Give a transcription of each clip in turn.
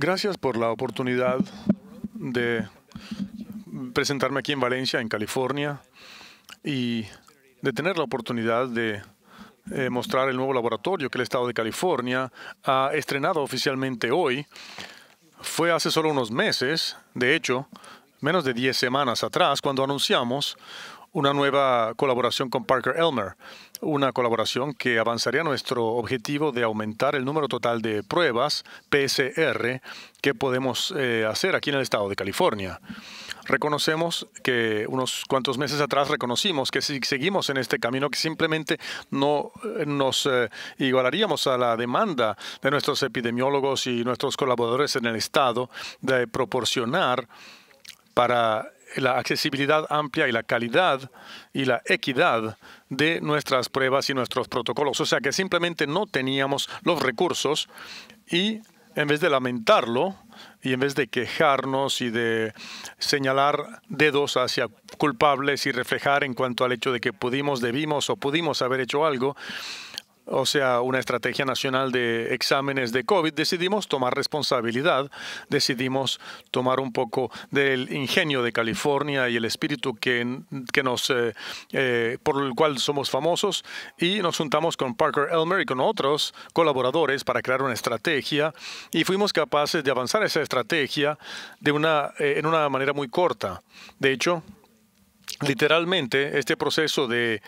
Gracias por la oportunidad de presentarme aquí en Valencia, en California, y de tener la oportunidad de eh, mostrar el nuevo laboratorio que el Estado de California ha estrenado oficialmente hoy. Fue hace solo unos meses, de hecho, menos de 10 semanas atrás, cuando anunciamos una nueva colaboración con Parker Elmer, una colaboración que avanzaría nuestro objetivo de aumentar el número total de pruebas PCR que podemos eh, hacer aquí en el estado de California. Reconocemos que unos cuantos meses atrás reconocimos que si seguimos en este camino, que simplemente no eh, nos eh, igualaríamos a la demanda de nuestros epidemiólogos y nuestros colaboradores en el estado de proporcionar para la accesibilidad amplia y la calidad y la equidad de nuestras pruebas y nuestros protocolos. O sea que simplemente no teníamos los recursos y en vez de lamentarlo y en vez de quejarnos y de señalar dedos hacia culpables y reflejar en cuanto al hecho de que pudimos, debimos o pudimos haber hecho algo, o sea, una estrategia nacional de exámenes de COVID, decidimos tomar responsabilidad, decidimos tomar un poco del ingenio de California y el espíritu que, que nos, eh, eh, por el cual somos famosos, y nos juntamos con Parker Elmer y con otros colaboradores para crear una estrategia, y fuimos capaces de avanzar esa estrategia de una, eh, en una manera muy corta. De hecho, literalmente, este proceso de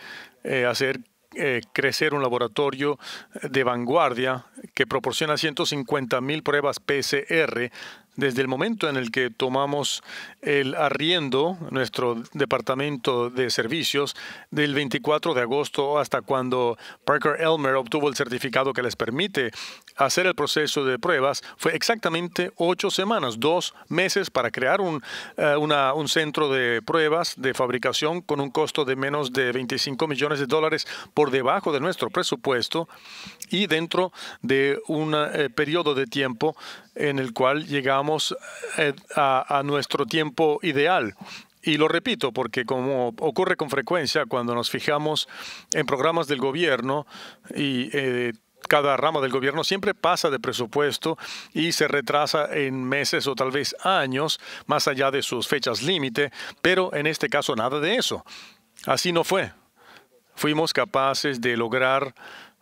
hacer eh, crecer un laboratorio eh, de vanguardia que proporciona 150.000 pruebas PCR desde el momento en el que tomamos el arriendo, nuestro departamento de servicios, del 24 de agosto hasta cuando Parker Elmer obtuvo el certificado que les permite hacer el proceso de pruebas, fue exactamente ocho semanas, dos meses para crear un, eh, un centro de pruebas de fabricación con un costo de menos de 25 millones de dólares por debajo de nuestro presupuesto y dentro de un eh, periodo de tiempo en el cual llegamos eh, a, nuestro tiempo ideal. Y lo repito porque como ocurre con frecuencia cuando nos fijamos en programas del gobierno y eh, cada rama del gobierno siempre pasa de presupuesto y se retrasa en meses o tal vez años más allá de sus fechas límite, pero en este caso nada de eso. Así no fue. Fuimos capaces de lograr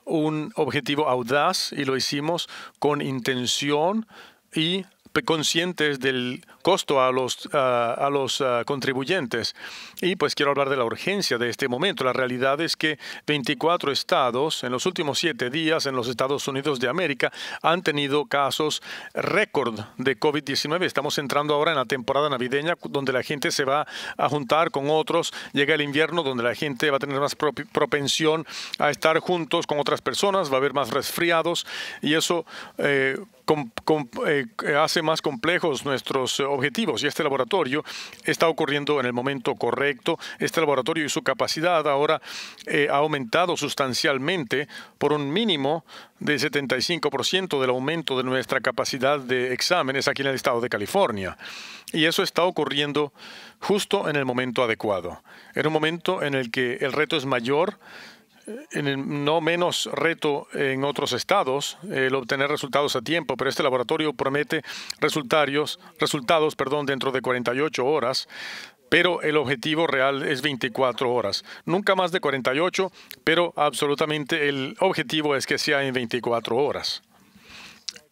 un objetivo audaz y lo hicimos con intención y conscientes del costo a los, los contribuyentes. Y pues quiero hablar de la urgencia de este momento. La realidad es que 24 estados en los últimos siete días en los Estados Unidos de América han tenido casos récord de COVID-19. Estamos entrando ahora en la temporada navideña donde la gente se va a juntar con otros. Llega el invierno donde la gente va a tener más propensión a estar juntos con otras personas, va a haber más resfriados y eso... Eh, eh, hace más complejos nuestros objetivos y este laboratorio está ocurriendo en el momento correcto. Este laboratorio y su capacidad ahora eh, ha aumentado sustancialmente por un mínimo de 75% del aumento de nuestra capacidad de exámenes aquí en el estado de California. Y eso está ocurriendo justo en el momento adecuado, en un momento en el que el reto es mayor no menos reto en otros estados el obtener resultados a tiempo, pero este laboratorio promete resultados, resultados perdón, dentro de 48 horas pero el objetivo real es 24 horas. Nunca más de 48, pero absolutamente el objetivo es que sea en 24 horas.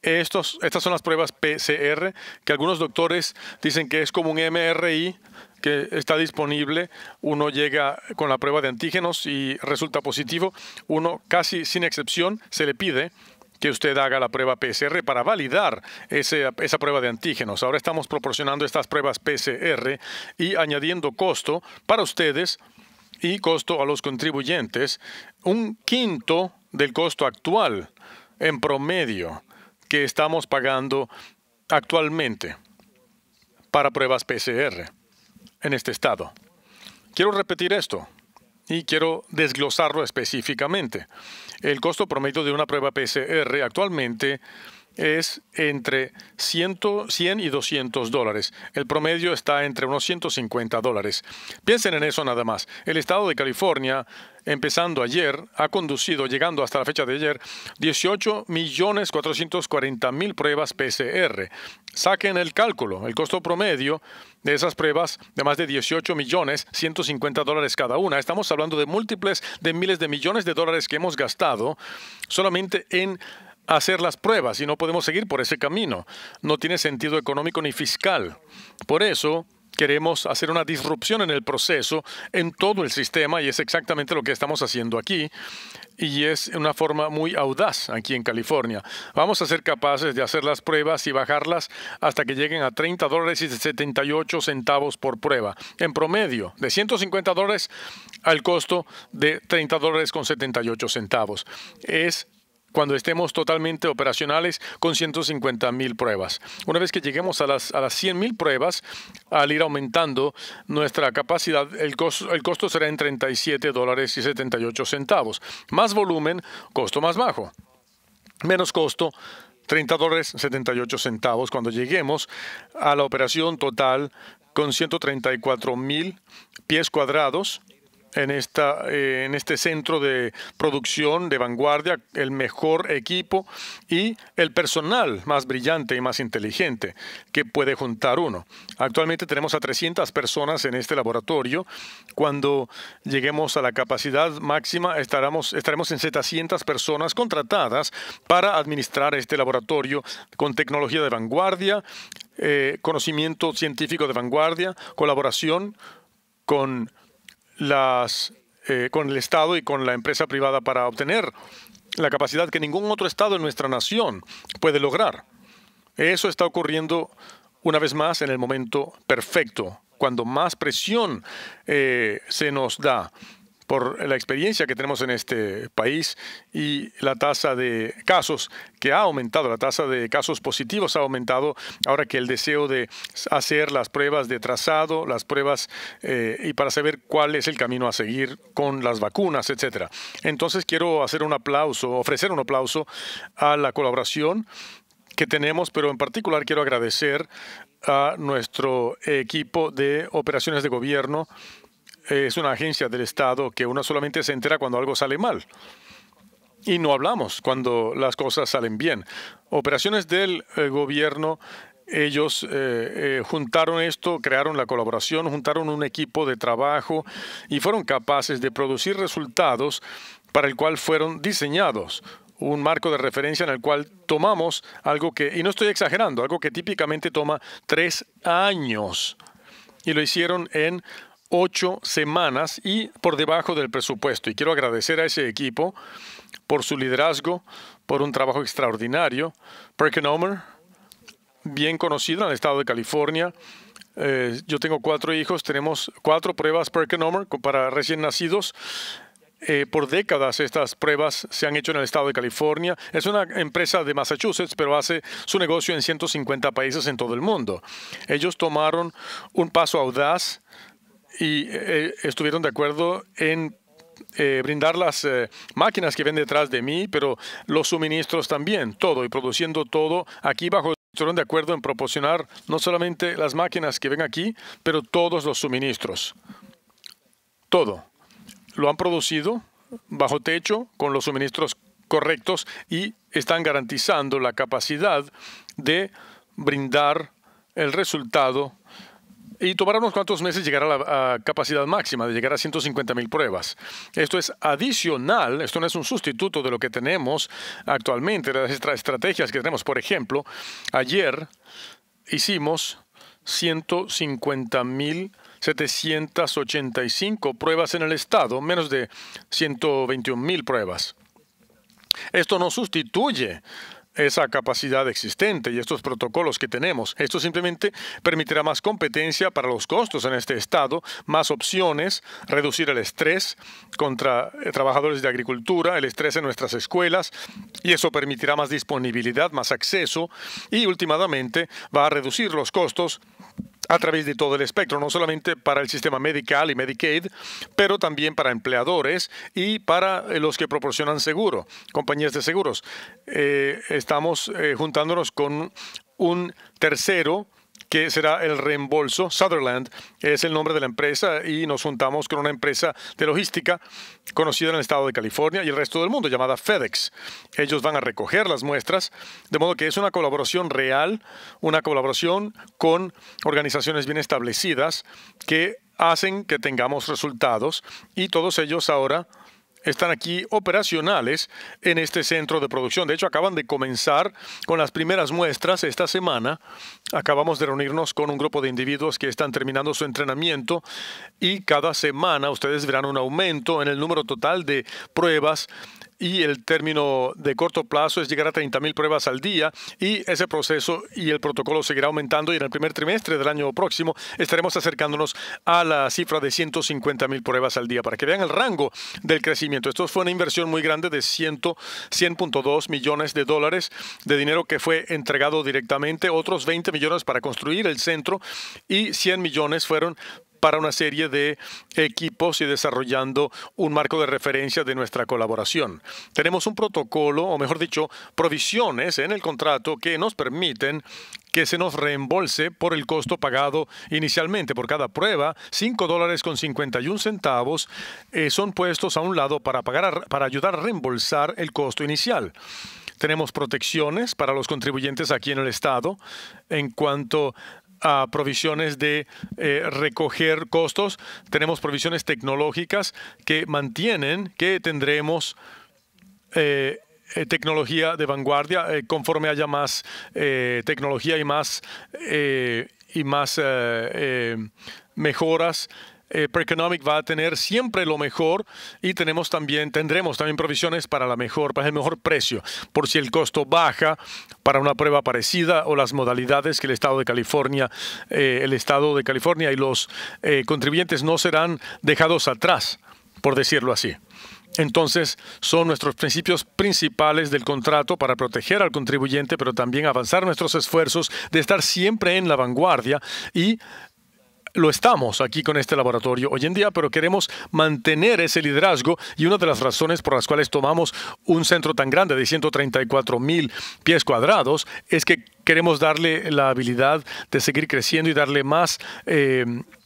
Estos, estas son las pruebas PCR, que algunos doctores dicen que es como un MRI, que está disponible, uno llega con la prueba de antígenos y resulta positivo, uno casi sin excepción se le pide que usted haga la prueba PCR para validar esa prueba de antígenos. Ahora estamos proporcionando estas pruebas PCR y añadiendo costo para ustedes y costo a los contribuyentes, un quinto del costo actual en promedio que estamos pagando actualmente para pruebas PCR en este estado. Quiero repetir esto y quiero desglosarlo específicamente. El costo promedio de una prueba PCR actualmente es entre 100, 100 y 200 dólares. El promedio está entre unos 150 dólares. Piensen en eso nada más. El estado de California, empezando ayer, ha conducido, llegando hasta la fecha de ayer, 18 millones 440 mil pruebas PCR. Saquen el cálculo. El costo promedio de esas pruebas de más de 18 millones 150 dólares cada una. Estamos hablando de múltiples de miles de millones de dólares que hemos gastado solamente en hacer las pruebas y no podemos seguir por ese camino. No tiene sentido económico ni fiscal. Por eso queremos hacer una disrupción en el proceso, en todo el sistema, y es exactamente lo que estamos haciendo aquí. Y es una forma muy audaz aquí en California. Vamos a ser capaces de hacer las pruebas y bajarlas hasta que lleguen a 30 dólares y 78 centavos por prueba. En promedio, de 150 dólares al costo de 30 dólares con 78 centavos. Es cuando estemos totalmente operacionales con 150 mil pruebas. Una vez que lleguemos a las, a las 100 mil pruebas, al ir aumentando nuestra capacidad, el costo, el costo será en 37 dólares y 78 centavos. Más volumen, costo más bajo. Menos costo, 30 dólares 78 centavos cuando lleguemos a la operación total con 134 mil pies cuadrados en, esta, eh, en este centro de producción de vanguardia, el mejor equipo y el personal más brillante y más inteligente que puede juntar uno. Actualmente tenemos a 300 personas en este laboratorio. Cuando lleguemos a la capacidad máxima estaremos, estaremos en 700 personas contratadas para administrar este laboratorio con tecnología de vanguardia, eh, conocimiento científico de vanguardia, colaboración con las, eh, con el Estado y con la empresa privada para obtener la capacidad que ningún otro Estado en nuestra nación puede lograr. Eso está ocurriendo una vez más en el momento perfecto, cuando más presión eh, se nos da por la experiencia que tenemos en este país y la tasa de casos que ha aumentado, la tasa de casos positivos ha aumentado ahora que el deseo de hacer las pruebas de trazado, las pruebas eh, y para saber cuál es el camino a seguir con las vacunas, etcétera. Entonces quiero hacer un aplauso, ofrecer un aplauso a la colaboración que tenemos, pero en particular quiero agradecer a nuestro equipo de operaciones de gobierno es una agencia del Estado que uno solamente se entera cuando algo sale mal. Y no hablamos cuando las cosas salen bien. Operaciones del eh, gobierno ellos eh, eh, juntaron esto, crearon la colaboración, juntaron un equipo de trabajo y fueron capaces de producir resultados para el cual fueron diseñados un marco de referencia en el cual tomamos algo que, y no estoy exagerando, algo que típicamente toma tres años. Y lo hicieron en ocho semanas y por debajo del presupuesto. Y quiero agradecer a ese equipo por su liderazgo, por un trabajo extraordinario. Perkinomer, bien conocido en el estado de California. Eh, yo tengo cuatro hijos, tenemos cuatro pruebas Perkinomer para recién nacidos. Eh, por décadas estas pruebas se han hecho en el estado de California. Es una empresa de Massachusetts, pero hace su negocio en 150 países en todo el mundo. Ellos tomaron un paso audaz y eh, estuvieron de acuerdo en eh, brindar las eh, máquinas que ven detrás de mí, pero los suministros también, todo, y produciendo todo aquí bajo estuvieron de acuerdo en proporcionar no solamente las máquinas que ven aquí, pero todos los suministros. Todo. Lo han producido bajo techo con los suministros correctos y están garantizando la capacidad de brindar el resultado y tomará unos cuantos meses llegar a la capacidad máxima de llegar a 150 mil pruebas. Esto es adicional, esto no es un sustituto de lo que tenemos actualmente, de las estrategias que tenemos. Por ejemplo, ayer hicimos 150 mil 785 pruebas en el estado, menos de 121 mil pruebas. Esto no sustituye esa capacidad existente y estos protocolos que tenemos. Esto simplemente permitirá más competencia para los costos en este estado, más opciones, reducir el estrés contra eh, trabajadores de agricultura, el estrés en nuestras escuelas, y eso permitirá más disponibilidad, más acceso y últimamente va a reducir los costos a través de todo el espectro, no solamente para el sistema medical y Medicaid, pero también para empleadores y para eh, los que proporcionan seguro, compañías de seguros. Eh, estamos eh, juntándonos con un tercero que será el reembolso. Sutherland es el nombre de la empresa y nos juntamos con una empresa de logística conocida en el estado de California y el resto del mundo llamada FedEx. Ellos van a recoger las muestras, de modo que es una colaboración real, una colaboración con organizaciones bien establecidas que hacen que tengamos resultados y todos ellos ahora están aquí operacionales en este centro de producción. De hecho, acaban de comenzar con las primeras muestras esta semana. Acabamos de reunirnos con un grupo de individuos que están terminando su entrenamiento y cada semana ustedes verán un aumento en el número total de pruebas y el término de corto plazo es llegar a 30.000 pruebas al día y ese proceso y el protocolo seguirá aumentando y en el primer trimestre del año próximo estaremos acercándonos a la cifra de 150.000 pruebas al día para que vean el rango del crecimiento. Esto fue una inversión muy grande de 100.2 millones de dólares de dinero que fue entregado directamente, otros 20 millones para construir el centro y 100 millones fueron para una serie de equipos y desarrollando un marco de referencia de nuestra colaboración. Tenemos un protocolo, o mejor dicho, provisiones en el contrato que nos permiten que se nos reembolse por el costo pagado inicialmente por cada prueba, 5 dólares con 51 centavos eh, son puestos a un lado para, pagar para ayudar a reembolsar el costo inicial. Tenemos protecciones para los contribuyentes aquí en el Estado en cuanto a provisiones de eh, recoger costos, tenemos provisiones tecnológicas que mantienen que tendremos eh, eh, tecnología de vanguardia conforme haya más tecnología y más, y más mejoras eh, economic va a tener siempre lo mejor y tenemos también, tendremos también provisiones para, la mejor, para el mejor precio, por si el costo baja para una prueba parecida o las modalidades que el Estado de California, eh, el Estado de California y los eh, contribuyentes no serán dejados atrás, por decirlo así. Entonces, son nuestros principios principales del contrato para proteger al contribuyente, pero también avanzar nuestros esfuerzos de estar siempre en la vanguardia y lo estamos aquí con este laboratorio hoy en día, pero queremos mantener ese liderazgo y una de las razones por las cuales tomamos un centro tan grande de 134 mil pies cuadrados es que queremos darle la habilidad de seguir creciendo y darle más eh,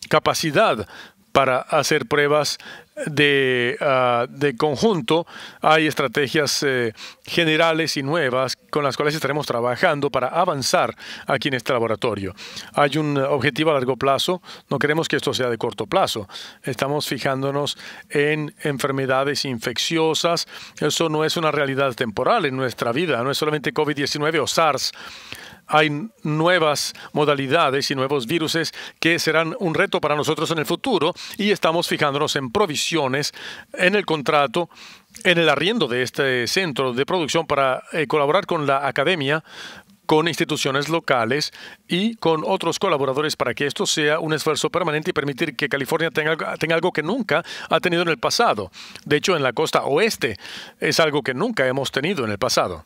capacidad para hacer pruebas de, ah, de conjunto. Hay estrategias eh, generales y nuevas con las cuales estaremos trabajando para avanzar aquí en este laboratorio. Hay un objetivo a largo plazo, no queremos que esto sea de corto plazo. Estamos fijándonos en enfermedades infecciosas. Eso no es una realidad temporal en nuestra vida, no es solamente COVID-19 o SARS hay nuevas modalidades y nuevos virus que serán un reto para nosotros en el futuro y estamos fijándonos en provisiones en el contrato en el arriendo de este centro de producción para eh, colaborar con la academia con instituciones locales y con otros colaboradores para que esto sea un esfuerzo permanente y permitir que California tenga, algo que nunca ha tenido en el pasado. De hecho, en la costa oeste es algo que nunca hemos tenido en el pasado.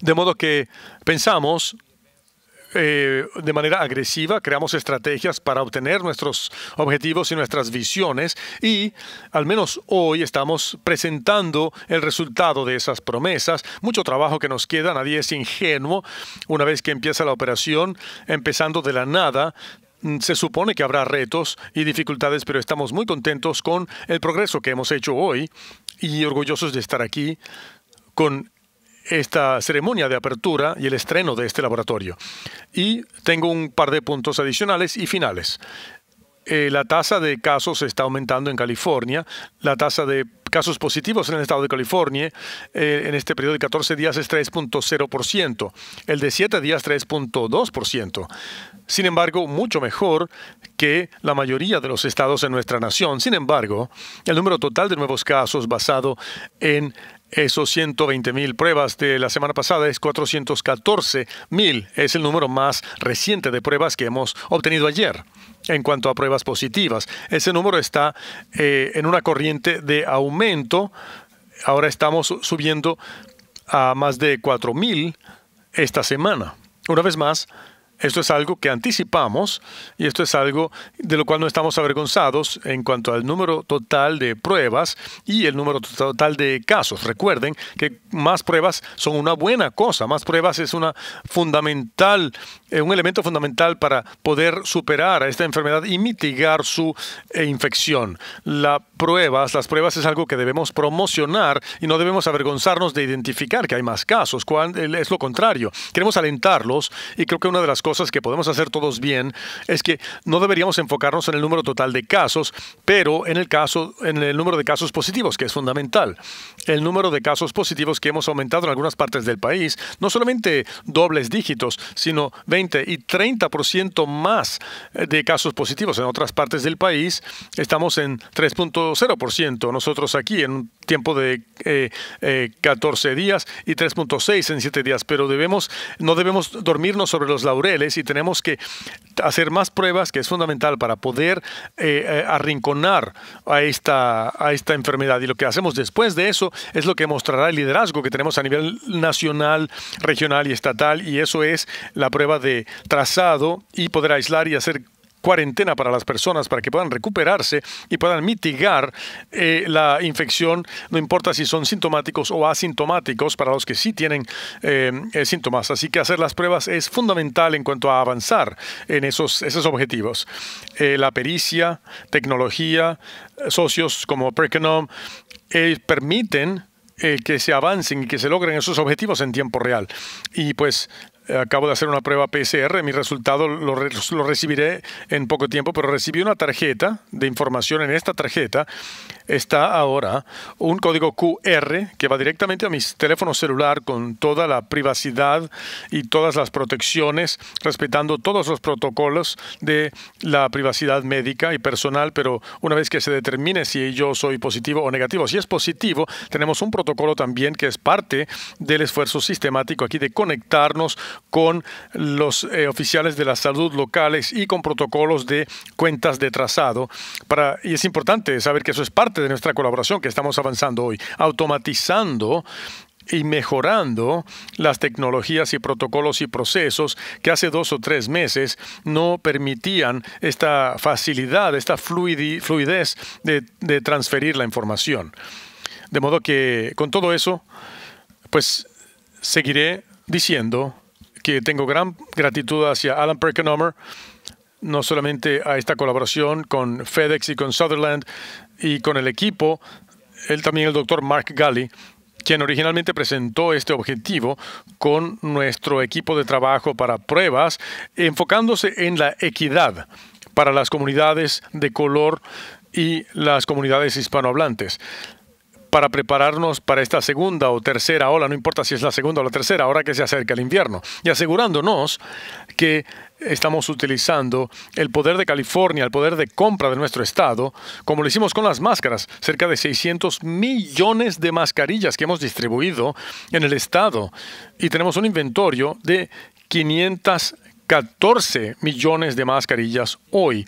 De modo que pensamos eh, de manera agresiva, creamos estrategias para obtener nuestros objetivos y nuestras visiones y al menos hoy estamos presentando el resultado de esas promesas. Mucho trabajo que nos queda, nadie es ingenuo una vez que empieza la operación, empezando de la nada. Mm, se supone que habrá retos y dificultades, pero estamos muy contentos con el progreso que hemos hecho hoy y orgullosos de estar aquí con esta ceremonia de apertura y el estreno de este laboratorio. Y tengo un par de puntos adicionales y finales. Eh, la tasa de casos está aumentando en California, la tasa de casos positivos en el estado de California eh, en este periodo de 14 días es 3.0%, el de 7 días 3.2%. Sin embargo, mucho mejor que la mayoría de los estados en nuestra nación. Sin embargo, el número total de nuevos casos basado en esos 120 mil pruebas de la semana pasada es 414 mil. Es el número más reciente de pruebas que hemos obtenido ayer. En cuanto a pruebas positivas, ese número está eh, en una corriente de aumento. Ahora estamos subiendo a más de 4,000 mil esta semana. Una vez más, esto es algo que anticipamos y esto es algo de lo cual no estamos avergonzados en cuanto al número total de pruebas y el número total de casos. Recuerden que más pruebas son una buena cosa, más pruebas es una fundamental, eh, un elemento fundamental para poder superar a esta enfermedad y mitigar su eh, infección. Las pruebas, las pruebas es algo que debemos promocionar y no debemos avergonzarnos de identificar que hay más casos, es lo contrario. Queremos alentarlos y creo que una de las cosas cosas que podemos hacer todos bien es que no deberíamos enfocarnos en el número total de casos, pero en el caso en el número de casos positivos, que es fundamental el número de casos positivos que hemos aumentado en algunas partes del país, no solamente dobles dígitos, sino 20 y 30% más eh, de casos positivos en otras partes del país, estamos en 3.0%, nosotros aquí en un tiempo de 14 eh, eh, días y 3.6 en 7 días, pero debemos, no debemos dormirnos sobre los laureles y tenemos que hacer más pruebas, que es fundamental para poder arrinconar a esta, a esta enfermedad. Y lo que hacemos después de eso es lo que mostrará el liderazgo que tenemos a nivel nacional, regional y estatal, y eso es la prueba de trazado y poder aislar y hacer cuarentena para las personas para que puedan recuperarse y puedan mitigar eh, la infección, no importa si son sintomáticos o asintomáticos para los que sí tienen eh, eh, síntomas. Así que hacer las pruebas es fundamental en cuanto a avanzar en esos, esos objetivos. la pericia, tecnología, socios como eh, permiten que se avancen y que se logren esos objetivos en tiempo real. Y pues acabo de hacer una prueba PCR, mi resultado lo, recibiré en poco tiempo, pero recibí una tarjeta de información. En esta tarjeta está ahora un código QR que va directamente a mi teléfono celular con toda la privacidad y todas las protecciones, respetando todos los protocolos de la privacidad médica y personal, pero una vez que se determine si yo soy positivo o negativo, si es positivo, tenemos un protocolo también que es parte del esfuerzo sistemático aquí de conectarnos con los eh, oficiales de la salud locales y con protocolos de cuentas de trazado. y es importante saber que eso es parte de nuestra colaboración que estamos avanzando hoy, automatizando y mejorando las tecnologías y protocolos y procesos que hace dos o tres meses no permitían esta facilidad, esta fluidez de transferir la información. De modo que con todo eso, pues seguiré diciendo que tengo gran gratitud hacia Alan Perkenomer, no solamente a esta colaboración con FedEx y con Sutherland y con el equipo, él también el doctor Mark Galli, quien originalmente presentó este objetivo con nuestro equipo de trabajo para pruebas, enfocándose en la equidad para las comunidades de color y las comunidades hispanohablantes para prepararnos para esta segunda o tercera ola, no importa si es la segunda o la tercera, ahora que se acerca el invierno, y asegurándonos que estamos utilizando el poder de California, el poder de compra de nuestro estado, como lo hicimos con las máscaras, cerca de 600 millones de mascarillas que hemos distribuido en el estado, y tenemos un inventario de 514 millones de mascarillas hoy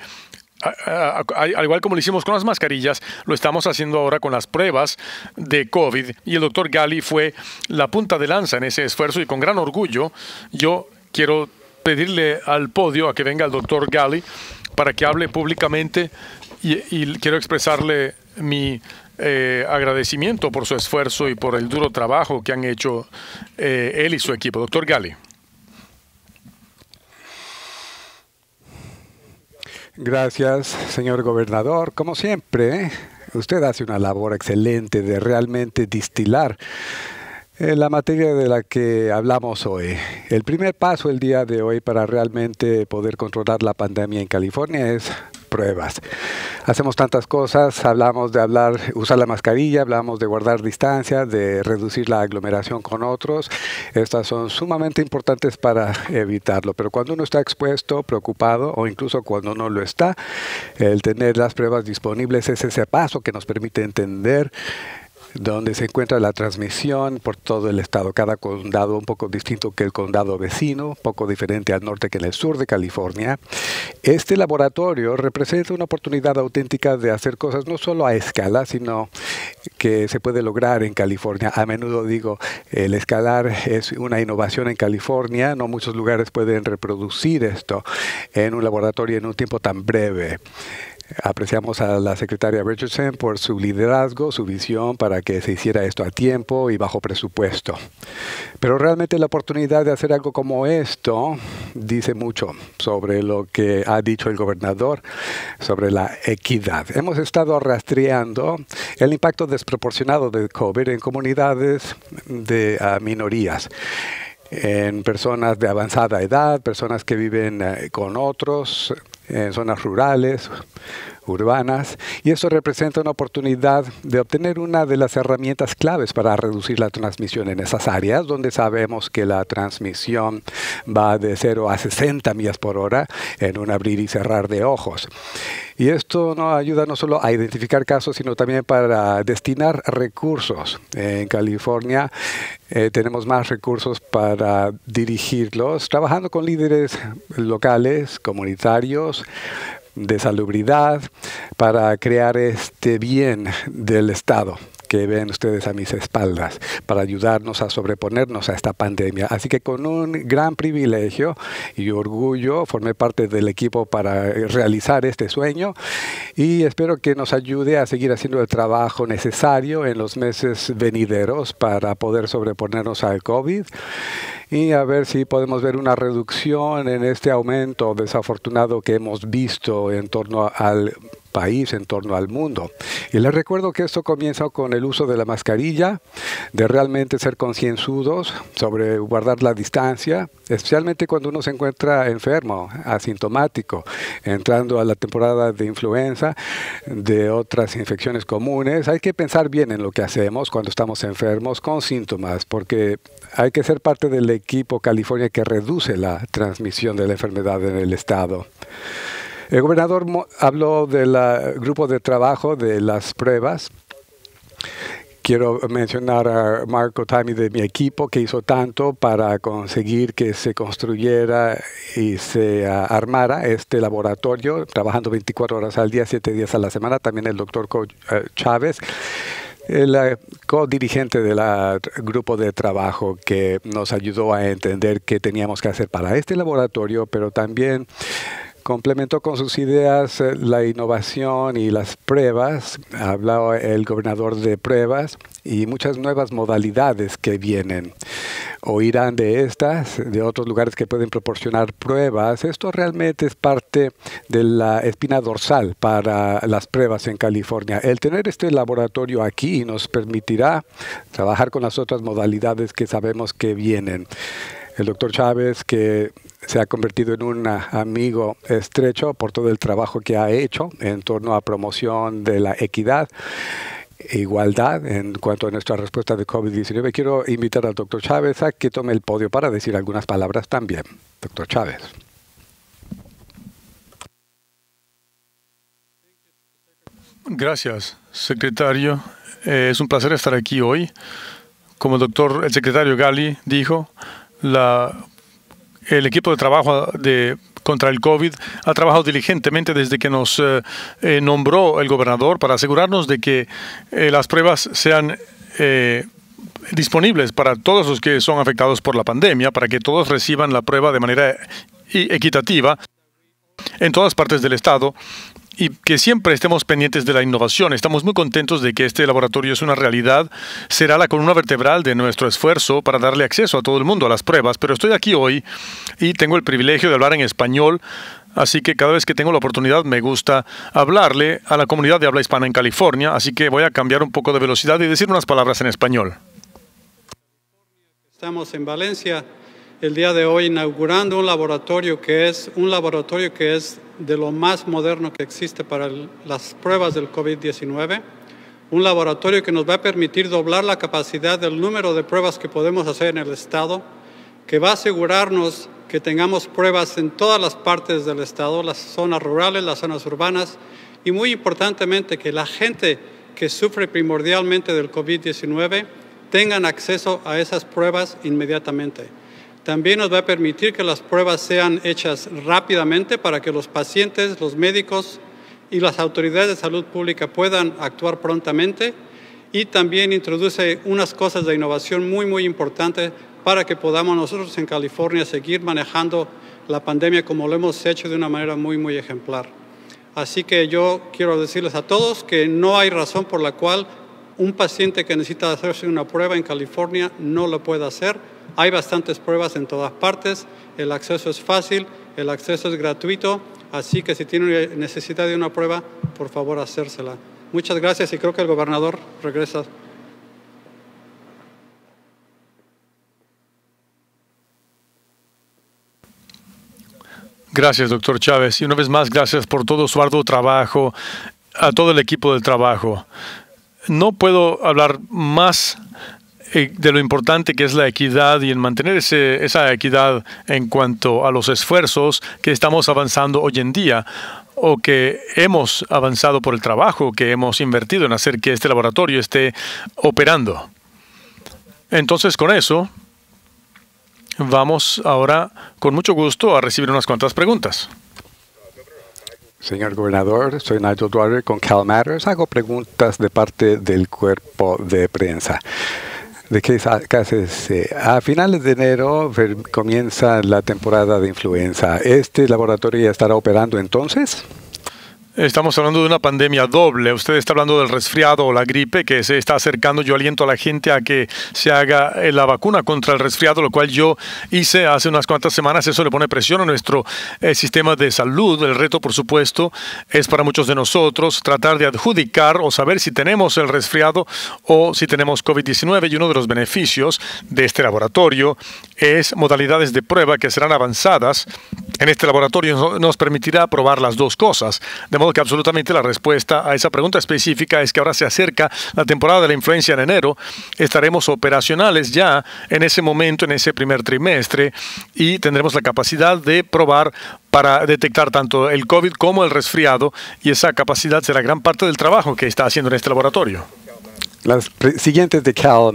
al igual como lo hicimos con las mascarillas, lo estamos haciendo ahora con las pruebas de COVID. Y el doctor Gali fue la punta de lanza en ese esfuerzo y con gran orgullo yo quiero pedirle al podio a que venga el doctor Gali para que hable públicamente y, quiero expresarle mi eh, agradecimiento por su esfuerzo y por el duro trabajo que han hecho eh, él y su equipo. Doctor Gali. Gracias, señor gobernador. Como siempre, usted hace una labor excelente de realmente distilar eh, la materia de la que hablamos hoy. El primer paso el día de hoy para realmente poder controlar la pandemia en California es pruebas. Hacemos tantas cosas, hablamos de hablar, usar la mascarilla, hablamos de guardar distancia, de reducir la aglomeración con otros. Estas son sumamente importantes para evitarlo, pero cuando uno está expuesto, preocupado o incluso cuando no lo está, el tener las pruebas disponibles es ese paso que nos permite entender donde se encuentra la transmisión por todo el estado. Cada condado un poco distinto que el condado vecino, poco diferente al norte que en el sur de California. Este laboratorio representa una oportunidad auténtica de hacer cosas no solo a escala, sino que se puede lograr en California. A menudo digo, el escalar es una innovación en California. No muchos lugares pueden reproducir esto en un laboratorio en un tiempo tan breve. Apreciamos a la secretaria Richardson por su liderazgo, su visión para que se hiciera esto a tiempo y bajo presupuesto. Pero realmente la oportunidad de hacer algo como esto dice mucho sobre lo que ha dicho el gobernador sobre la equidad. Hemos estado rastreando el impacto desproporcionado de COVID en comunidades de ah, minorías en personas de avanzada edad, personas que viven ah, con otros, en zonas rurales, urbanas y eso representa una oportunidad de obtener una de las herramientas claves para reducir la transmisión en esas áreas donde sabemos que la transmisión va de 0 a 60 millas por hora en un abrir y cerrar de ojos. Y esto nos ayuda no solo a identificar casos, sino también para destinar recursos. En California eh, tenemos más recursos para dirigirlos, trabajando con líderes locales, comunitarios, de salubridad, para crear este bien del Estado que ven ustedes a mis espaldas para ayudarnos a sobreponernos a esta pandemia. Así que con un gran privilegio y orgullo formé parte del equipo para eh, realizar este sueño y espero que nos ayude a seguir haciendo el trabajo necesario en los meses venideros para poder sobreponernos al COVID y a ver si podemos ver una reducción en este aumento desafortunado que hemos visto en torno al país, en torno al mundo. Y les recuerdo que esto comienza con el uso de la mascarilla, de realmente ser concienzudos sobre guardar la distancia, especialmente cuando uno se encuentra enfermo, asintomático, entrando a la temporada de influenza, de otras infecciones comunes. Hay que pensar bien en lo que hacemos cuando estamos enfermos con síntomas, porque hay que ser parte del equipo California que reduce la transmisión de la enfermedad en el estado. El gobernador habló del grupo de trabajo de las pruebas. Quiero mencionar a Marco Tami de mi equipo que hizo tanto para conseguir que se construyera y se ah, armara este laboratorio, trabajando 24 horas al día, 7 días a la semana. También el doctor eh, Chávez el eh, co-dirigente del grupo de trabajo que nos ayudó a entender qué teníamos que hacer para este laboratorio, pero también Complementó con sus ideas eh, la innovación y las pruebas, hablado el gobernador de pruebas, y muchas nuevas modalidades que vienen. Oirán de estas, de otros lugares que pueden proporcionar pruebas. Esto realmente es parte de la espina dorsal para las pruebas en California. El tener este laboratorio aquí nos permitirá trabajar con las otras modalidades que sabemos que vienen el doctor Chávez, que se ha convertido en un amigo estrecho por todo el trabajo que ha hecho en torno a promoción de la equidad e igualdad en cuanto a nuestra respuesta de COVID-19. Quiero invitar al doctor Chávez a que tome el podio para decir algunas palabras también. Doctor Chávez. Gracias, secretario. Eh, es un placer estar aquí hoy. Como el doctor, el secretario Gali dijo, la el equipo de trabajo de, contra el COVID ha trabajado diligentemente desde que nos eh, eh, nombró el gobernador para asegurarnos de que eh, las pruebas sean disponibles para todos los que son afectados por la pandemia, para que todos reciban la prueba de manera equitativa en todas partes del Estado y que siempre estemos pendientes de la innovación. Estamos muy contentos de que este laboratorio es una realidad. Será la columna vertebral de nuestro esfuerzo para darle acceso a todo el mundo a las pruebas, pero estoy aquí hoy y tengo el privilegio de hablar en español. Así que cada vez que tengo la oportunidad me gusta hablarle a la comunidad de habla hispana en California, así que voy a cambiar un poco de velocidad y decir unas palabras en español. Estamos en Valencia el día de hoy inaugurando un laboratorio que es un laboratorio que es de lo más moderno que existe para las pruebas del COVID-19, un laboratorio que nos va a permitir doblar la capacidad del número de pruebas que podemos hacer en el estado, que va a asegurarnos que tengamos pruebas en todas las partes del estado, las zonas rurales, las zonas urbanas y muy importantemente que la gente que sufre primordialmente del COVID-19 tengan acceso a esas pruebas inmediatamente. También nos va a permitir que las pruebas sean hechas rápidamente para que los pacientes, los médicos y las autoridades de salud pública puedan actuar prontamente y también introduce unas cosas de innovación muy, muy importantes para que podamos nosotros en California seguir manejando la pandemia como lo hemos hecho de una manera muy, muy ejemplar. Así que yo quiero decirles a todos que no hay razón por la cual un paciente que necesita hacerse una prueba en California no lo pueda hacer hay bastantes pruebas en todas partes, el acceso es fácil, el acceso es gratuito, así que si tiene necesidad de una prueba, por favor, hacérsela. Muchas gracias y creo que el gobernador regresa. Gracias, doctor Chávez. Y una vez más, gracias por todo su arduo trabajo, a todo el equipo del trabajo. No puedo hablar más eh, de lo importante que es la equidad y en mantener ese, esa equidad en cuanto a los esfuerzos que estamos avanzando hoy en día o que hemos avanzado por el trabajo que hemos invertido en hacer que este laboratorio esté operando. Entonces con eso vamos ahora con mucho gusto a recibir unas cuantas preguntas. Señor Gobernador, soy Nigel Dwyer con CalMatters. Hago preguntas de parte del cuerpo de prensa de se, eh? A finales de enero comienza la temporada de influenza. ¿Este laboratorio ya estará operando entonces? Estamos hablando de una pandemia doble. Usted está hablando del resfriado o la gripe que se está acercando. Yo aliento a la gente a que se haga eh, la vacuna contra el resfriado, lo cual yo hice hace unas cuantas semanas. Eso le pone presión a nuestro eh, sistema de salud. El reto, por supuesto, es para muchos de nosotros tratar de adjudicar o saber si tenemos el resfriado o si tenemos COVID-19. Y uno de los beneficios de este laboratorio es modalidades de prueba que serán avanzadas. En este laboratorio nos permitirá probar las dos cosas que absolutamente la respuesta a esa pregunta específica es que ahora se acerca la temporada de la influencia en enero. Estaremos operacionales ya en ese momento, en ese primer trimestre, y tendremos la capacidad de probar para detectar tanto el COVID como el resfriado, y esa capacidad será gran parte del trabajo que está haciendo en este laboratorio. Las siguientes de Cal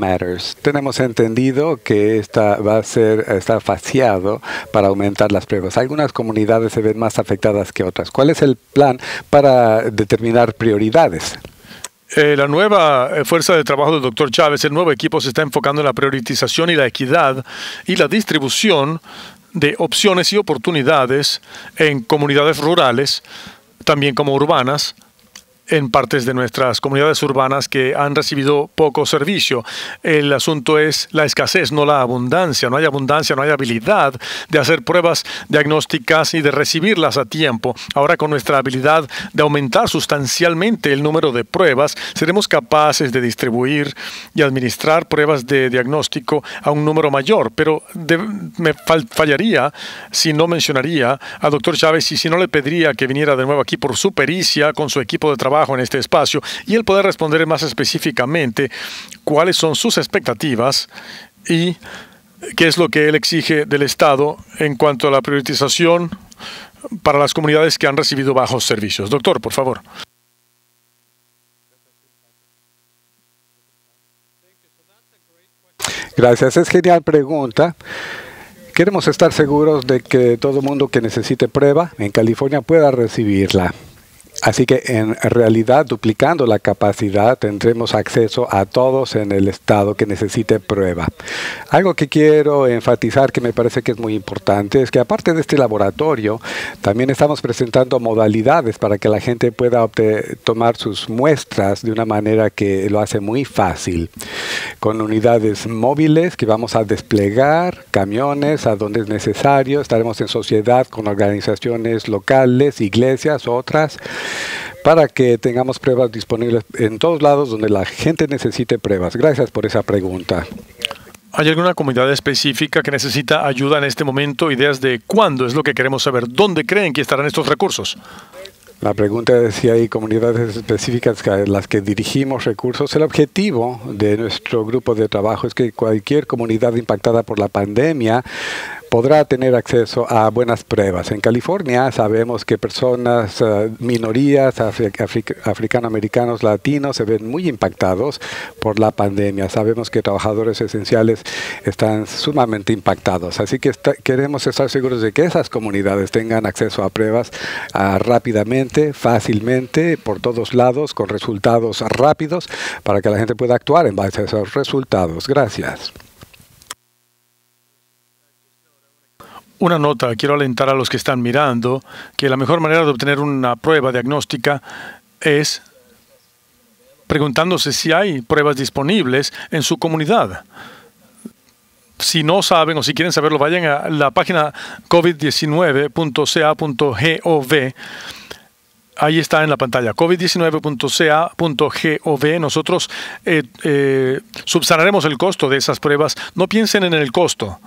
Tenemos entendido que esta va a ser, está faciado para aumentar las pruebas. Algunas comunidades se ven más afectadas que otras. ¿Cuál es el plan para determinar prioridades? Eh, la nueva eh, fuerza de trabajo del doctor Chávez, el nuevo equipo se está enfocando en la priorización y la equidad y la distribución de opciones y oportunidades en comunidades rurales, también como urbanas, en partes de nuestras comunidades urbanas que han recibido poco servicio. El asunto es la escasez, no la abundancia. No hay abundancia, no hay habilidad de hacer pruebas diagnósticas y de recibirlas a tiempo. Ahora con nuestra habilidad de aumentar sustancialmente el número de pruebas, seremos capaces de distribuir y administrar pruebas de diagnóstico a un número mayor. Pero me fallaría si no mencionaría a doctor Chávez y si no le pediría que viniera de nuevo aquí por su pericia con su equipo de trabajo en este espacio y el poder responder más específicamente cuáles son sus expectativas y qué es lo que él exige del Estado en cuanto a la priorización para las comunidades que han recibido bajos servicios. Doctor, por favor. Gracias, es genial pregunta. Queremos estar seguros de que todo mundo que necesite prueba en California pueda recibirla. Así que en realidad duplicando la capacidad tendremos acceso a todos en el estado que necesite prueba. Algo que quiero enfatizar que me parece que es muy importante es que aparte de este laboratorio, también estamos presentando modalidades para que la gente pueda tomar sus muestras de una manera que lo hace muy fácil. Con unidades móviles que vamos a desplegar, camiones a donde es necesario, estaremos en sociedad con organizaciones locales, iglesias, otras para que tengamos pruebas disponibles en todos lados donde la gente necesite pruebas. Gracias por esa pregunta. ¿Hay alguna comunidad específica que necesita ayuda en este momento? Ideas de cuándo es lo que queremos saber. ¿Dónde creen que estarán estos recursos? La pregunta es si hay comunidades específicas a las que dirigimos recursos. El objetivo de nuestro grupo de trabajo es que cualquier comunidad impactada por la pandemia podrá tener acceso a buenas pruebas. En California sabemos que personas, eh, minorías, afri latinos, se ven muy impactados por la pandemia. Sabemos que trabajadores esenciales están sumamente impactados. Así que queremos estar seguros de que esas comunidades tengan acceso a pruebas ah, rápidamente, fácilmente, por todos lados, con resultados rápidos, para que la gente pueda actuar en base a esos resultados. Gracias. Una nota, quiero alentar a los que están mirando que la mejor manera de obtener una prueba diagnóstica es preguntándose si hay pruebas disponibles en su comunidad. Si no saben o si quieren saberlo, vayan a la página covid19.ca.gov. Ahí está en la pantalla, covid19.ca.gov. Nosotros eh, eh, subsanaremos el costo de esas pruebas. No piensen en el costo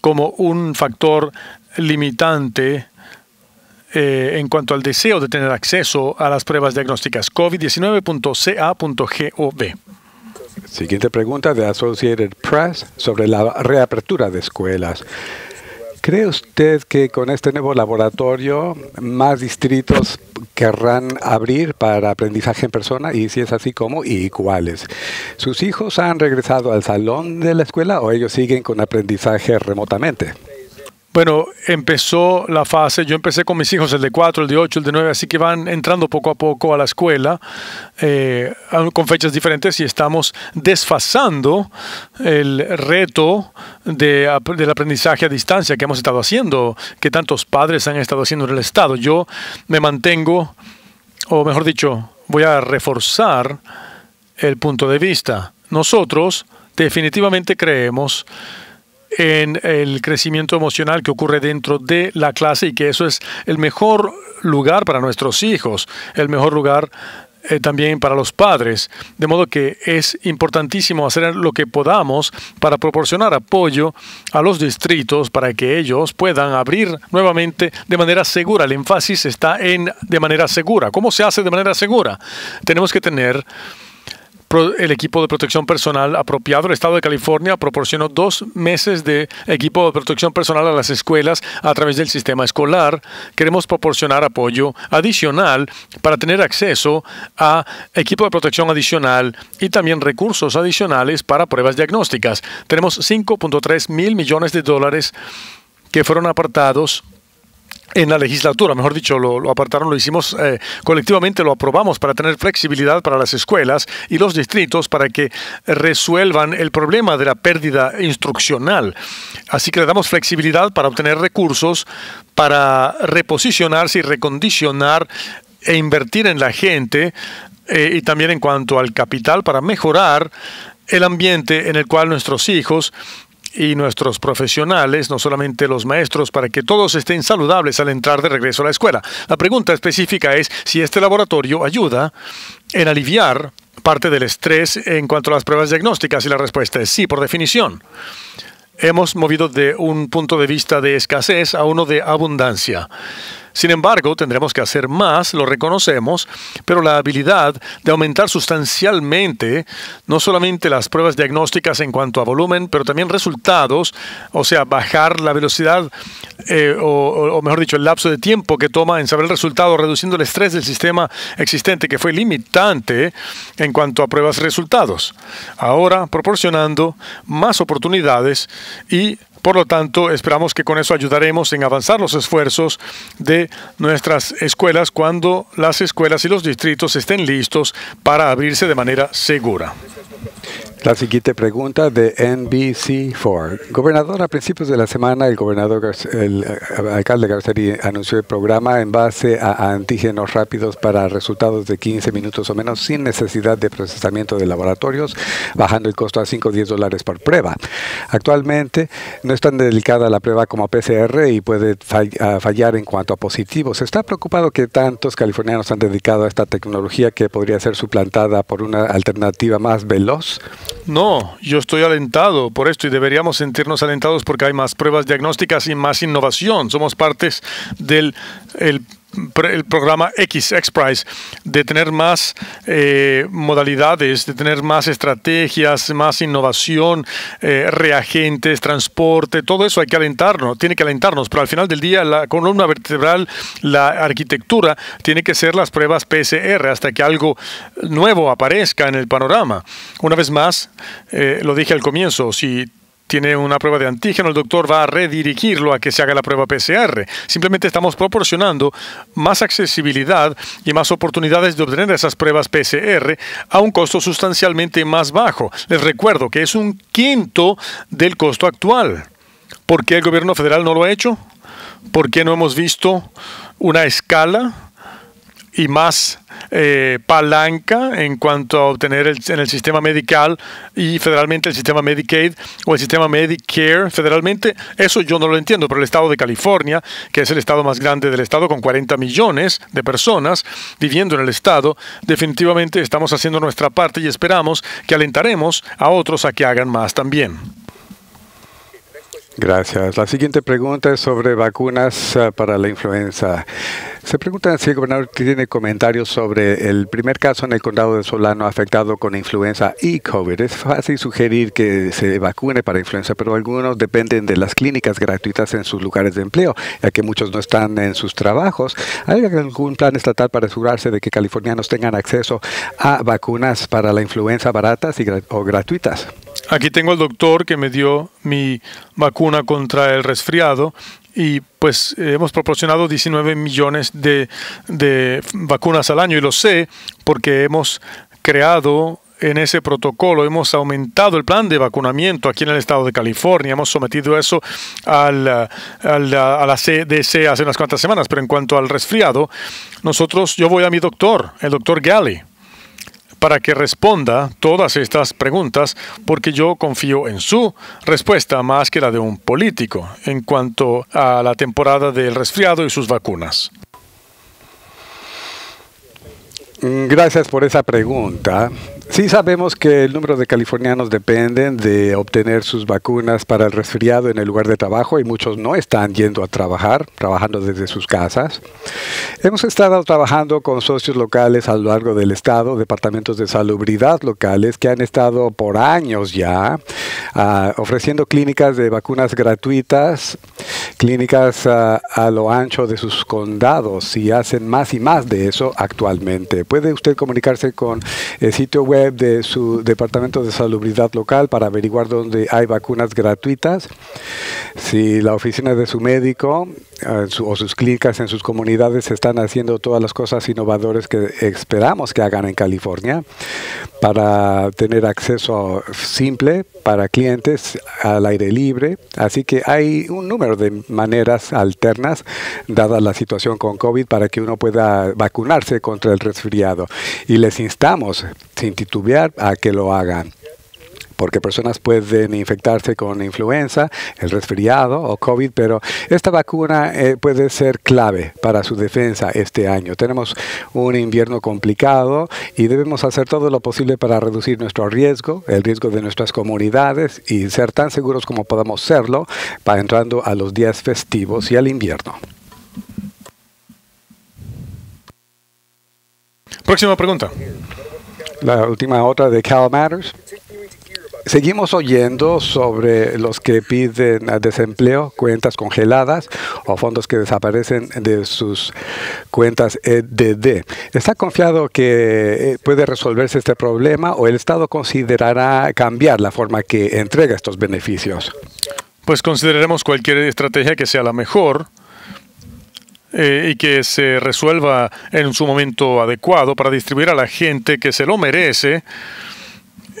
como un factor limitante eh, en cuanto al deseo de tener acceso a las pruebas diagnósticas. COVID-19.ca.gov. Siguiente pregunta de Associated Press sobre la reapertura de escuelas. ¿Cree usted que con este nuevo laboratorio más distritos querrán abrir para aprendizaje en persona? Y si es así, ¿cómo y cuáles? ¿Sus hijos han regresado al salón de la escuela o ellos siguen con aprendizaje remotamente? Bueno, empezó la fase, yo empecé con mis hijos, el de 4, el de 8, el de 9, así que van entrando poco a poco a la escuela eh, con fechas diferentes y estamos desfasando el reto de, del aprendizaje a distancia que hemos estado haciendo, que tantos padres han estado haciendo en el Estado. Yo me mantengo, o mejor dicho, voy a reforzar el punto de vista. Nosotros definitivamente creemos en el crecimiento emocional que ocurre dentro de la clase y que eso es el mejor lugar para nuestros hijos, el mejor lugar eh, también para los padres. De modo que es importantísimo hacer lo que podamos para proporcionar apoyo a los distritos para que ellos puedan abrir nuevamente de manera segura. El énfasis está en de manera segura. ¿Cómo se hace de manera segura? Tenemos que tener el equipo de protección personal apropiado. El Estado de California proporcionó dos meses de equipo de protección personal a las escuelas a través del sistema escolar. Queremos proporcionar apoyo adicional para tener acceso a equipo de protección adicional y también recursos adicionales para pruebas diagnósticas. Tenemos 5.3 mil millones de dólares que fueron apartados en la legislatura, mejor dicho, lo, apartaron, lo hicimos eh, colectivamente, lo aprobamos para tener flexibilidad para las escuelas y los distritos para que resuelvan el problema de la pérdida instruccional. Así que le damos flexibilidad para obtener recursos, para reposicionarse y recondicionar e invertir en la gente eh, y también en cuanto al capital para mejorar el ambiente en el cual nuestros hijos y nuestros profesionales, no solamente los maestros, para que todos estén saludables al entrar de regreso a la escuela. La pregunta específica es si este laboratorio ayuda en aliviar parte del estrés en cuanto a las pruebas diagnósticas y la respuesta es sí, por definición. Hemos movido de un punto de vista de escasez a uno de abundancia. Sin embargo, tendremos que hacer más, lo reconocemos, pero la habilidad de aumentar sustancialmente no solamente las pruebas diagnósticas en cuanto a volumen, pero también resultados, o sea, bajar la velocidad eh, o, o, mejor dicho, el lapso de tiempo que toma en saber el resultado, reduciendo el estrés del sistema existente que fue limitante en cuanto a pruebas resultados. Ahora proporcionando más oportunidades y por lo tanto, esperamos que con eso ayudaremos en avanzar los esfuerzos de nuestras escuelas cuando las escuelas y los distritos estén listos para abrirse de manera segura. La siguiente pregunta de NBC4. Gobernador, a principios de la semana el gobernador el eh, alcalde Garcetti anunció el programa en base a antígenos rápidos para resultados de 15 minutos o menos sin necesidad de procesamiento de laboratorios, bajando el costo a 5 o 10 dólares por prueba. Actualmente no es tan delicada la prueba como PCR y puede ah, fallar en cuanto a positivos. ¿Está preocupado que tantos californianos han dedicado a esta tecnología que podría ser suplantada por una alternativa más veloz? No, yo estoy alentado por esto y deberíamos sentirnos alentados porque hay más pruebas diagnósticas y más innovación. Somos partes del el el programa X, X de tener más eh, modalidades, de tener más estrategias, más innovación, eh, reagentes, transporte, todo eso hay que alentarnos, tiene que alentarnos, pero al final del día la columna vertebral, la arquitectura, tiene que ser las pruebas PCR hasta que algo nuevo aparezca en el panorama. Una vez más, eh, lo dije al comienzo, si tiene una prueba de antígeno, el doctor va a redirigirlo a que se haga la prueba PCR. Simplemente estamos proporcionando más accesibilidad y más oportunidades de obtener esas pruebas PCR a un costo sustancialmente más bajo. Les recuerdo que es un quinto del costo actual. ¿Por qué el gobierno federal no lo ha hecho? ¿Por qué no hemos visto una escala y más eh, palanca en cuanto a obtener el, en el sistema medical y federalmente el sistema Medicaid o el sistema Medicare federalmente. Eso yo no lo entiendo, pero el estado de California, que es el estado más grande del estado con 40 millones de personas viviendo en el estado, definitivamente estamos haciendo nuestra parte y esperamos que alentaremos a otros a que hagan más también. Gracias. La siguiente pregunta es sobre vacunas ah, para la influenza. Se pregunta si el gobernador tiene comentarios sobre el primer caso en el condado de Solano afectado con influenza y COVID. Es fácil sugerir que se vacune para influenza, pero algunos dependen de las clínicas gratuitas en sus lugares de empleo, ya que muchos no están en sus trabajos. ¿Hay algún plan estatal para asegurarse de que californianos tengan acceso a vacunas para la influenza baratas y, o gratuitas? Aquí tengo al doctor que me dio mi vacuna contra el resfriado y pues hemos proporcionado 19 millones de, vacunas al año y lo sé porque hemos creado en ese protocolo. Hemos aumentado el plan de vacunamiento aquí en el estado de California. Hemos sometido eso a la CDC hace unas cuantas semanas. Pero en cuanto al resfriado, nosotros, yo voy a mi doctor, el doctor Galley para que responda todas estas preguntas, porque yo confío en su respuesta más que la de un político en cuanto a la temporada del resfriado y sus vacunas. Mm, gracias por esa pregunta. Sí sabemos que el número de californianos dependen de obtener sus vacunas para el resfriado en el lugar de trabajo y muchos no están yendo a trabajar, trabajando desde sus casas. Hemos estado trabajando con socios locales a lo largo del estado, departamentos de salubridad locales que han estado por años ya ah, ofreciendo clínicas de vacunas gratuitas, clínicas ah, a lo ancho de sus condados y hacen más y más de eso actualmente. Puede usted comunicarse con el sitio web de su departamento de salubridad local para averiguar dónde hay vacunas gratuitas. Si la oficina de su médico o sus clínicas en sus comunidades están haciendo todas las cosas innovadoras que esperamos que hagan en California para tener acceso simple para clientes al aire libre. Así que hay un número de maneras alternas, dada la situación con COVID, para que uno pueda vacunarse contra el resfriado. Y les instamos, sin titubear, a que lo hagan porque personas pueden infectarse con influenza, el resfriado o COVID, pero esta vacuna eh, puede ser clave para su defensa este año. Tenemos un invierno complicado y debemos hacer todo lo posible para reducir nuestro riesgo, el riesgo de nuestras comunidades y ser tan seguros como podamos serlo para entrando a los días festivos y al invierno. Próxima pregunta. La última otra de Cal Matters. Seguimos oyendo sobre los que piden desempleo, cuentas congeladas o fondos que desaparecen de sus cuentas EDD. ¿Está confiado que eh, puede resolverse este problema o el Estado considerará cambiar la forma que entrega estos beneficios? Pues consideraremos cualquier estrategia que sea la mejor. Eh, y que se resuelva en su momento adecuado para distribuir a la gente que se lo merece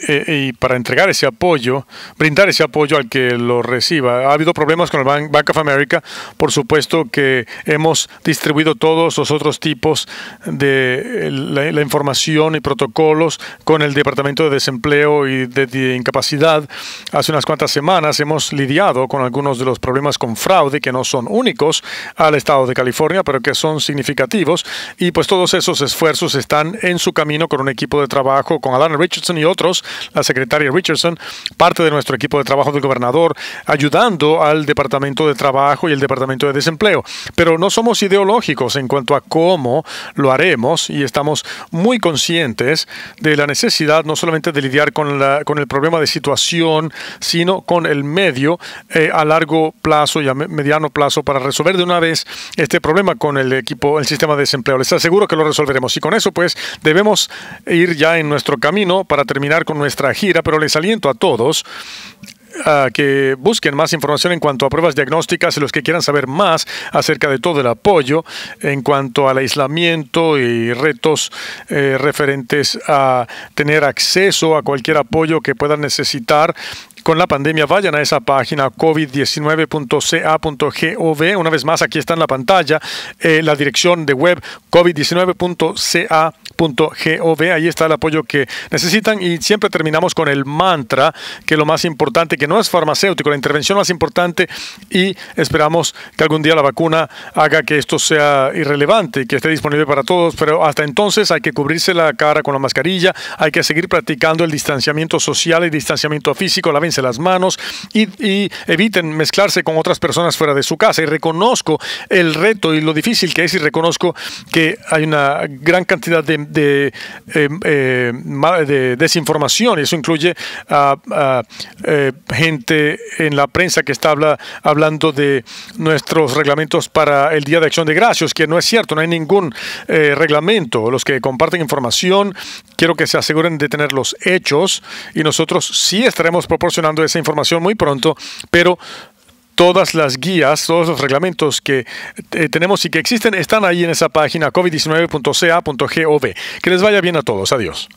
eh, y para entregar ese apoyo, brindar ese apoyo al que lo reciba. Ha habido problemas con el Bank, of America, por supuesto que hemos distribuido todos los otros tipos de eh, la, información y protocolos con el Departamento de Desempleo y de, Incapacidad. Hace unas cuantas semanas hemos lidiado con algunos de los problemas con fraude que no son únicos al estado de California, pero que son significativos y pues todos esos esfuerzos están en su camino con un equipo de trabajo, con Alan Richardson y otros la secretaria Richardson, parte de nuestro equipo de trabajo del gobernador, ayudando al Departamento de Trabajo y el Departamento de Desempleo. Pero no somos ideológicos en cuanto a cómo lo haremos y estamos muy conscientes de la necesidad no solamente de lidiar con, la, con el problema de situación, sino con el medio eh, a largo plazo y a mediano plazo para resolver de una vez este problema con el equipo, el sistema de desempleo. Les aseguro que lo resolveremos. Y con eso, pues, debemos ir ya en nuestro camino para terminar con nuestra gira, pero les aliento a todos a que busquen más información en cuanto a pruebas diagnósticas y los que quieran saber más acerca de todo el apoyo en cuanto al aislamiento y retos eh, referentes a tener acceso a cualquier apoyo que puedan necesitar con la pandemia, vayan a esa página covid19.ca.gov. Una vez más, aquí está en la pantalla eh, la dirección de web covid19.ca.gov. Ahí está el apoyo que necesitan y siempre terminamos con el mantra, que lo más importante, que no es farmacéutico, la intervención más importante y esperamos que algún día la vacuna haga que esto sea irrelevante y que esté disponible para todos, pero hasta entonces hay que cubrirse la cara con la mascarilla, hay que seguir practicando el distanciamiento social, y distanciamiento físico, la las manos y, eviten mezclarse con otras personas fuera de su casa. Y reconozco el reto y lo difícil que es y reconozco que hay una gran cantidad de, em, eh, desinformación y eso incluye a, eh, gente en la prensa que está hablando de nuestros reglamentos para el Día de Acción de Gracias, que no es cierto, no hay ningún eh, reglamento. Los que comparten información, quiero que se aseguren de tener los hechos y nosotros sí estaremos proporcionando esa información muy pronto, pero todas las guías, todos los reglamentos que eh, tenemos y que existen están ahí en esa página covid19.ca.gov. Que les vaya bien a todos. Adiós.